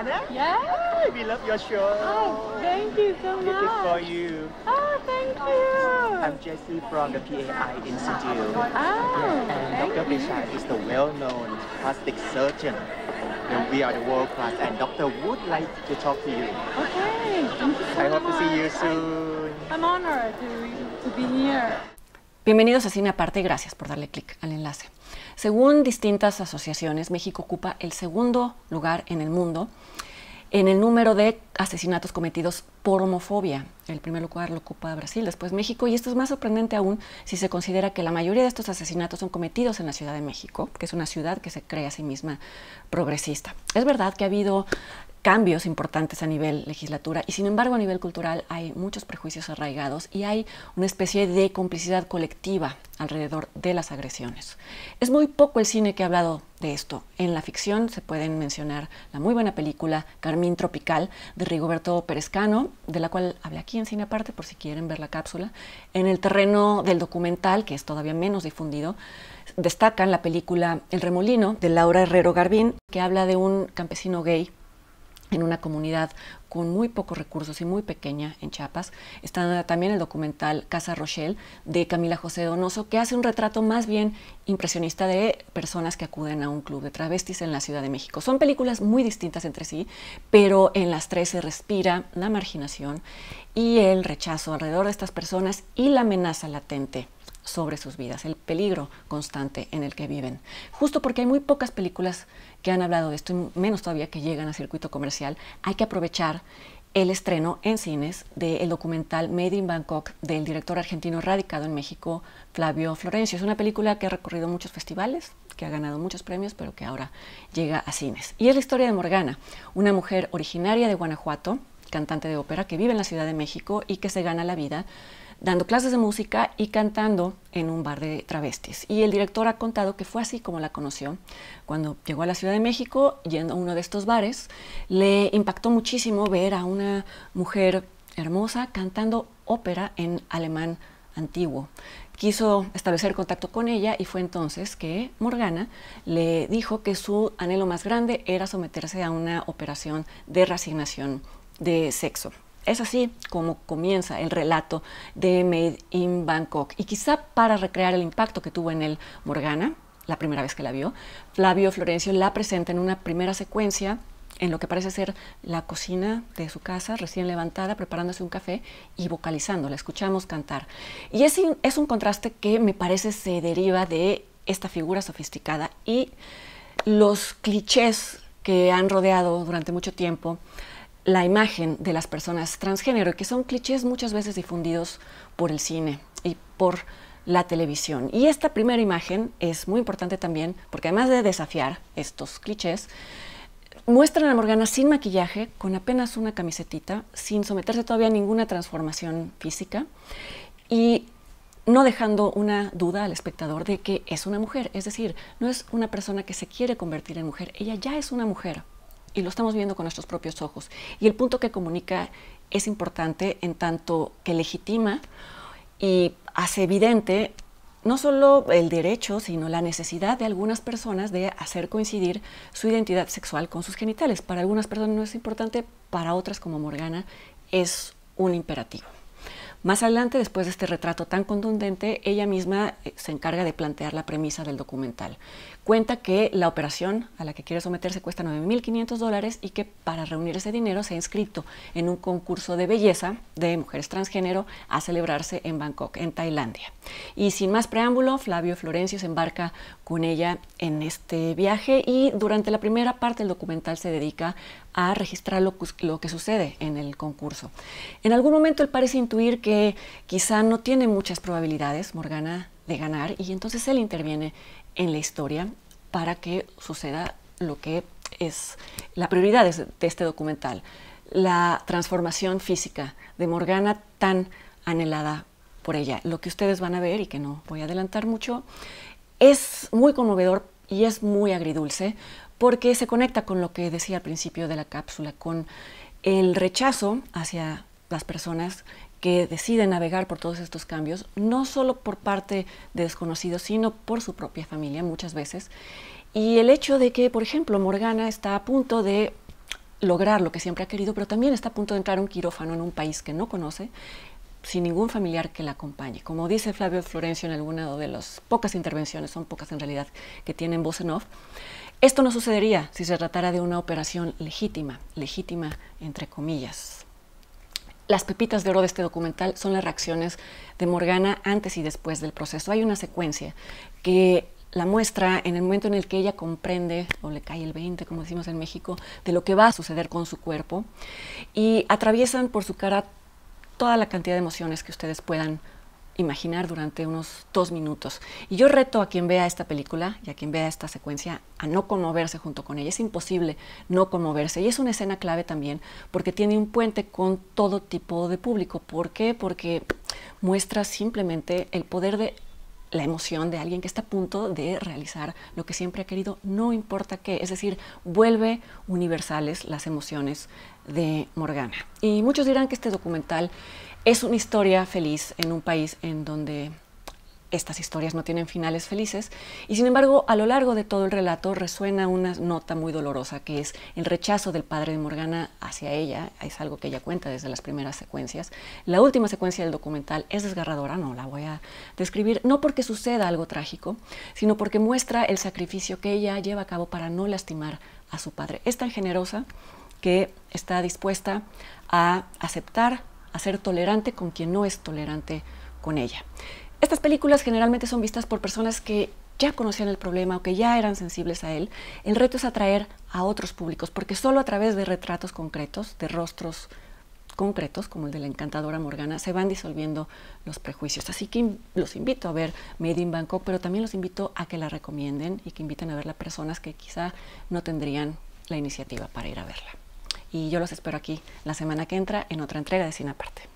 Anna. Yeah. We love your show. Oh, thank you so much. This is for you. Oh, thank you. I'm Jesse from the PAI Institute. Oh, and Dr. Bishai is the well-known plastic surgeon. And we are the world class, and Doctor would like to talk to you. Okay, thank you so I much. hope to see you soon. I'm honored to, to be here. Bienvenidos a Cine Aparte y gracias por darle clic al enlace. Según distintas asociaciones, México ocupa el segundo lugar en el mundo en el número de asesinatos cometidos por homofobia. El primer lugar lo ocupa Brasil, después México, y esto es más sorprendente aún si se considera que la mayoría de estos asesinatos son cometidos en la Ciudad de México, que es una ciudad que se cree a sí misma progresista. Es verdad que ha habido cambios importantes a nivel legislatura y sin embargo a nivel cultural hay muchos prejuicios arraigados y hay una especie de complicidad colectiva alrededor de las agresiones. Es muy poco el cine que ha hablado de esto. En la ficción se pueden mencionar la muy buena película Carmín Tropical de Rigoberto Perezcano, de la cual hablé aquí en Cine Aparte por si quieren ver la cápsula. En el terreno del documental, que es todavía menos difundido, destacan la película El Remolino de Laura Herrero Garbín, que habla de un campesino gay en una comunidad con muy pocos recursos y muy pequeña en Chiapas. Está también el documental Casa Rochelle de Camila José Donoso, que hace un retrato más bien impresionista de personas que acuden a un club de travestis en la Ciudad de México. Son películas muy distintas entre sí, pero en las tres se respira la marginación y el rechazo alrededor de estas personas y la amenaza latente sobre sus vidas, el peligro constante en el que viven. Justo porque hay muy pocas películas que han hablado de esto, y menos todavía que llegan a circuito comercial, hay que aprovechar el estreno en cines del documental Made in Bangkok del director argentino radicado en México, Flavio Florencio. Es una película que ha recorrido muchos festivales, que ha ganado muchos premios, pero que ahora llega a cines. Y es la historia de Morgana, una mujer originaria de Guanajuato, cantante de ópera, que vive en la Ciudad de México y que se gana la vida dando clases de música y cantando en un bar de travestis. Y el director ha contado que fue así como la conoció. Cuando llegó a la Ciudad de México, yendo a uno de estos bares, le impactó muchísimo ver a una mujer hermosa cantando ópera en alemán antiguo. Quiso establecer contacto con ella y fue entonces que Morgana le dijo que su anhelo más grande era someterse a una operación de reasignación de sexo. Es así como comienza el relato de Made in Bangkok. Y quizá para recrear el impacto que tuvo en él Morgana, la primera vez que la vio, Flavio Florencio la presenta en una primera secuencia en lo que parece ser la cocina de su casa, recién levantada, preparándose un café y vocalizando, la escuchamos cantar. Y es, es un contraste que me parece se deriva de esta figura sofisticada y los clichés que han rodeado durante mucho tiempo la imagen de las personas transgénero, que son clichés muchas veces difundidos por el cine y por la televisión. Y esta primera imagen es muy importante también, porque además de desafiar estos clichés, muestran a Morgana sin maquillaje, con apenas una camisetita, sin someterse todavía a ninguna transformación física y no dejando una duda al espectador de que es una mujer, es decir, no es una persona que se quiere convertir en mujer, ella ya es una mujer, y lo estamos viendo con nuestros propios ojos. Y el punto que comunica es importante en tanto que legitima y hace evidente no solo el derecho, sino la necesidad de algunas personas de hacer coincidir su identidad sexual con sus genitales. Para algunas personas no es importante, para otras como Morgana es un imperativo. Más adelante, después de este retrato tan contundente, ella misma eh, se encarga de plantear la premisa del documental. Cuenta que la operación a la que quiere someterse cuesta 9.500 dólares y que para reunir ese dinero se ha inscrito en un concurso de belleza de mujeres transgénero a celebrarse en Bangkok, en Tailandia. Y sin más preámbulo, Flavio Florencio se embarca con ella en este viaje y durante la primera parte del documental se dedica a registrar lo, que sucede en el concurso. En algún momento él parece intuir que quizá no tiene muchas probabilidades, Morgana, de ganar, y entonces él interviene en la historia para que suceda lo que es la prioridad de, de este documental, la transformación física de Morgana tan anhelada por ella. Lo que ustedes van a ver, y que no voy a adelantar mucho, es muy conmovedor y es muy agridulce porque se conecta con lo que decía al principio de la cápsula, con el rechazo hacia las personas que deciden navegar por todos estos cambios, no solo por parte de desconocidos, sino por su propia familia muchas veces. Y el hecho de que, por ejemplo, Morgana está a punto de lograr lo que siempre ha querido, pero también está a punto de entrar a un quirófano en un país que no conoce, sin ningún familiar que la acompañe. Como dice Flavio Florencio en alguna de las pocas intervenciones, son pocas en realidad, que tienen voz en off, esto no sucedería si se tratara de una operación legítima, legítima entre comillas. Las pepitas de oro de este documental son las reacciones de Morgana antes y después del proceso. Hay una secuencia que la muestra en el momento en el que ella comprende, o le cae el 20, como decimos en México, de lo que va a suceder con su cuerpo, y atraviesan por su cara toda la cantidad de emociones que ustedes puedan imaginar durante unos dos minutos. Y yo reto a quien vea esta película y a quien vea esta secuencia a no conmoverse junto con ella. Es imposible no conmoverse. Y es una escena clave también porque tiene un puente con todo tipo de público. ¿Por qué? Porque muestra simplemente el poder de la emoción de alguien que está a punto de realizar lo que siempre ha querido, no importa qué. Es decir, vuelve universales las emociones de Morgana. Y muchos dirán que este documental es una historia feliz en un país en donde estas historias no tienen finales felices y sin embargo a lo largo de todo el relato resuena una nota muy dolorosa que es el rechazo del padre de Morgana hacia ella, es algo que ella cuenta desde las primeras secuencias. La última secuencia del documental es desgarradora, no la voy a describir, no porque suceda algo trágico, sino porque muestra el sacrificio que ella lleva a cabo para no lastimar a su padre. Es tan generosa que está dispuesta a aceptar, a ser tolerante con quien no es tolerante con ella. Estas películas generalmente son vistas por personas que ya conocían el problema o que ya eran sensibles a él. El reto es atraer a otros públicos, porque solo a través de retratos concretos, de rostros concretos, como el de la encantadora Morgana, se van disolviendo los prejuicios. Así que los invito a ver Made in Bangkok, pero también los invito a que la recomienden y que inviten a verla personas que quizá no tendrían la iniciativa para ir a verla. Y yo los espero aquí la semana que entra en otra entrega de Cine Aparte.